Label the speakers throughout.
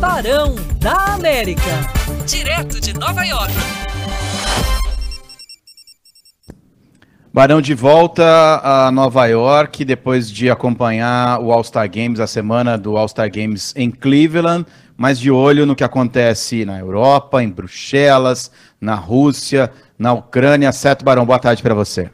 Speaker 1: Barão da América, direto de Nova York.
Speaker 2: Barão de volta a Nova York depois de acompanhar o All-Star Games, a semana do All-Star Games em Cleveland, mas de olho no que acontece na Europa, em Bruxelas, na Rússia, na Ucrânia. Certo, Barão, boa tarde para você.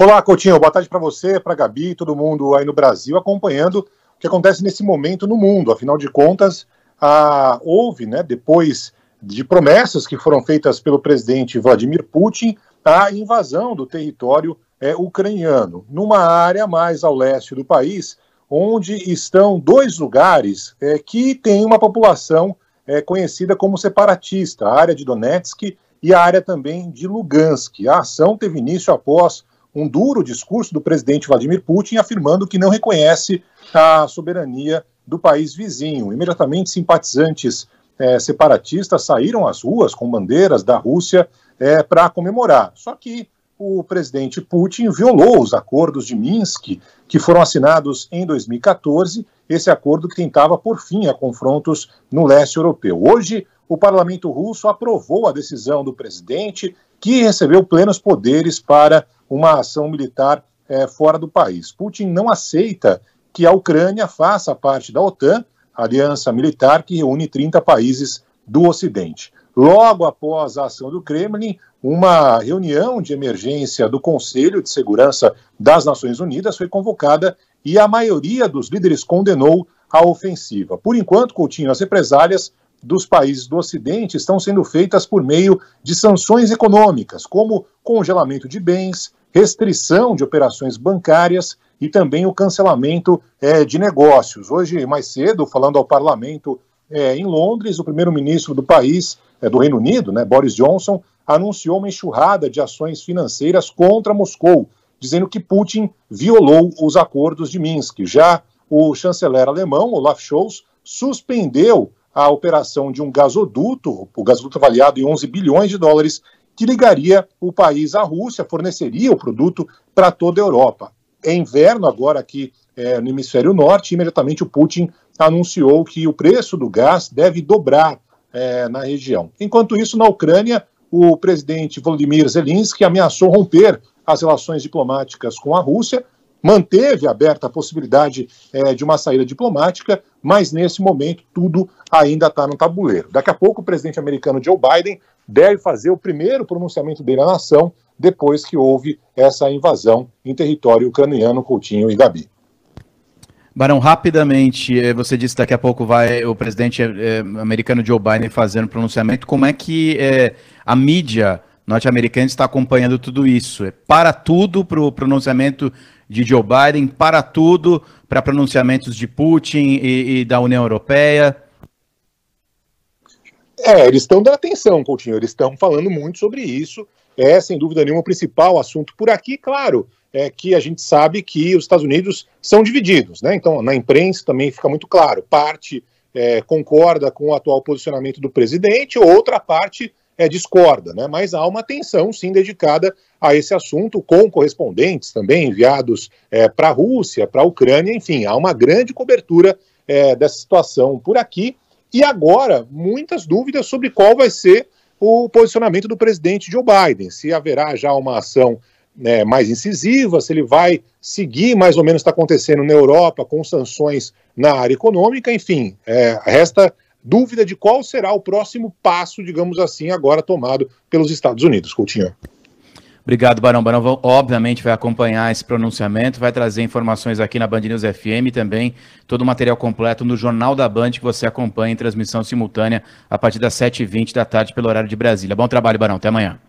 Speaker 2: Olá, Coutinho,
Speaker 1: boa tarde para você, para Gabi, e todo mundo aí no Brasil acompanhando que acontece nesse momento no mundo. Afinal de contas, a, houve, né, depois de promessas que foram feitas pelo presidente Vladimir Putin, a invasão do território é, ucraniano, numa área mais ao leste do país, onde estão dois lugares é, que têm uma população é, conhecida como separatista, a área de Donetsk e a área também de Lugansk. A ação teve início após um duro discurso do presidente Vladimir Putin afirmando que não reconhece a soberania do país vizinho. Imediatamente, simpatizantes é, separatistas saíram às ruas com bandeiras da Rússia é, eh, para comemorar. Só que o presidente Putin violou os acordos de Minsk, que foram assinados em 2014, esse acordo que tentava por fim a confrontos no leste europeu. Hoje, o parlamento russo aprovou a decisão do presidente, que recebeu plenos poderes para uma ação militar é, fora do país. Putin não aceita que a Ucrânia faça parte da OTAN, aliança militar que reúne 30 países do Ocidente. Logo após a ação do Kremlin, uma reunião de emergência do Conselho de Segurança das Nações Unidas foi convocada e a maioria dos líderes condenou a ofensiva. Por enquanto, Coutinho, as represálias dos países do Ocidente estão sendo feitas por meio de sanções econômicas, como congelamento de bens, restrição de operações bancárias e também o cancelamento é, de negócios. Hoje, mais cedo, falando ao parlamento é, em Londres, o primeiro-ministro do país, é, do Reino Unido, né, Boris Johnson, anunciou uma enxurrada de ações financeiras contra Moscou, dizendo que Putin violou os acordos de Minsk. Já o chanceler alemão, Olaf Scholz, suspendeu a operação de um gasoduto, o gasoduto avaliado em 11 bilhões de dólares, que ligaria o país à Rússia, forneceria o produto para toda a Europa. É inverno agora aqui é, no hemisfério norte, imediatamente o Putin anunciou que o preço do gás deve dobrar é, na região. Enquanto isso, na Ucrânia, o presidente Volodymyr Zelensky ameaçou romper as relações diplomáticas com a Rússia manteve aberta a possibilidade é, de uma saída diplomática, mas nesse momento tudo ainda está no tabuleiro. Daqui a pouco o presidente americano Joe Biden deve fazer o primeiro pronunciamento dele à nação depois que houve essa invasão em território ucraniano, Coutinho e Gabi.
Speaker 2: Barão, rapidamente, eh, você disse que daqui a pouco vai o presidente eh, americano Joe Biden fazendo pronunciamento. Como é que é, a mídia norte-americano está acompanhando tudo isso. É para tudo para o pronunciamento de Joe Biden, para tudo para pronunciamentos de Putin e, e da União Europeia.
Speaker 1: É, eles estão dando atenção, Coutinho, eles estão falando muito sobre isso. É, sem dúvida nenhuma, o principal assunto por aqui, claro, é que a gente sabe que os Estados Unidos são divididos, né? Então, na imprensa também fica muito claro. Parte é, concorda com o atual posicionamento do presidente, outra parte é, discorda, né? mas há uma atenção sim dedicada a esse assunto, com correspondentes também enviados é, para a Rússia, para a Ucrânia, enfim, há uma grande cobertura é, dessa situação por aqui. E agora, muitas dúvidas sobre qual vai ser o posicionamento do presidente Joe Biden, se haverá já uma ação né, mais incisiva, se ele vai seguir mais ou menos o que está acontecendo na Europa com sanções na área econômica, enfim, é, resta dúvida de qual será o próximo passo, digamos assim, agora tomado
Speaker 2: pelos Estados Unidos, Coutinho. Obrigado, Barão. Barão, obviamente, vai acompanhar esse pronunciamento, vai trazer informações aqui na Band News FM também, todo o material completo no Jornal da Band, que você acompanha em transmissão simultânea a partir das 7h20 da tarde, pelo horário de Brasília. Bom trabalho, Barão. Até amanhã.